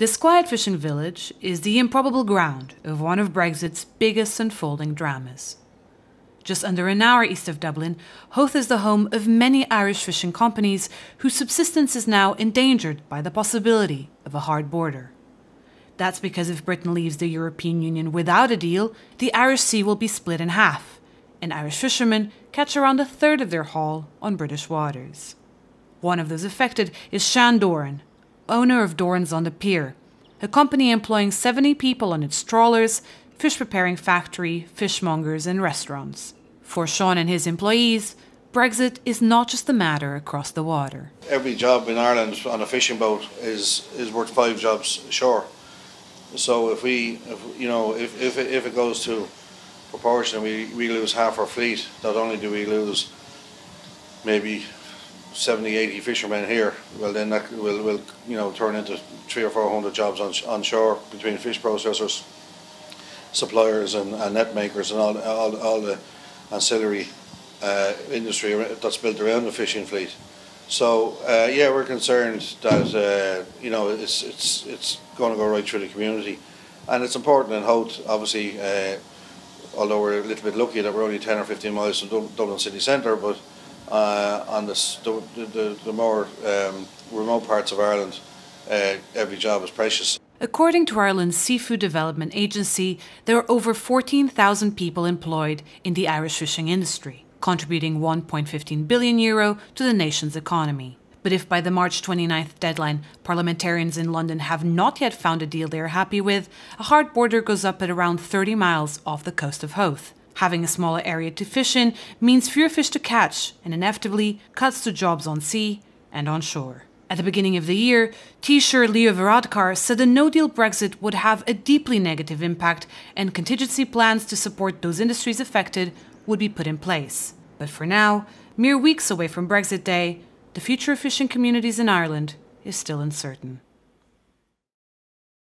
This quiet fishing village is the improbable ground of one of Brexit's biggest unfolding dramas. Just under an hour east of Dublin, Hoth is the home of many Irish fishing companies whose subsistence is now endangered by the possibility of a hard border. That's because if Britain leaves the European Union without a deal, the Irish Sea will be split in half, and Irish fishermen catch around a third of their haul on British waters. One of those affected is Shandoran, owner of Dorans on the Pier, a company employing 70 people on its trawlers, fish preparing factory, fishmongers, and restaurants. For Sean and his employees, Brexit is not just a matter across the water. Every job in Ireland on a fishing boat is, is worth five jobs ashore. So if we, if, you know, if, if, it, if it goes to proportion and we, we lose half our fleet, not only do we lose maybe 70, 80 fishermen here, well then that will, will you know turn into three or four hundred jobs on, on shore between fish processors, suppliers and, and net makers and all, all, all the ancillary uh, industry that's built around the fishing fleet. So uh, yeah, we're concerned that uh, you know it's it's it's going to go right through the community, and it's important in Holt. Obviously, uh, although we're a little bit lucky that we're only ten or fifteen miles from Dublin city centre, but uh, on the, the, the more um, remote parts of Ireland, uh, every job is precious. According to Ireland's Seafood Development Agency, there are over 14,000 people employed in the Irish fishing industry, contributing 1.15 billion euro to the nation's economy. But if by the March 29th deadline parliamentarians in London have not yet found a deal they are happy with, a hard border goes up at around 30 miles off the coast of Hoth. Having a smaller area to fish in means fewer fish to catch and inevitably cuts to jobs on sea and on shore. At the beginning of the year, Taoiseach Leo Varadkar said a no-deal Brexit would have a deeply negative impact and contingency plans to support those industries affected would be put in place. But for now, mere weeks away from Brexit Day, the future of fishing communities in Ireland is still uncertain.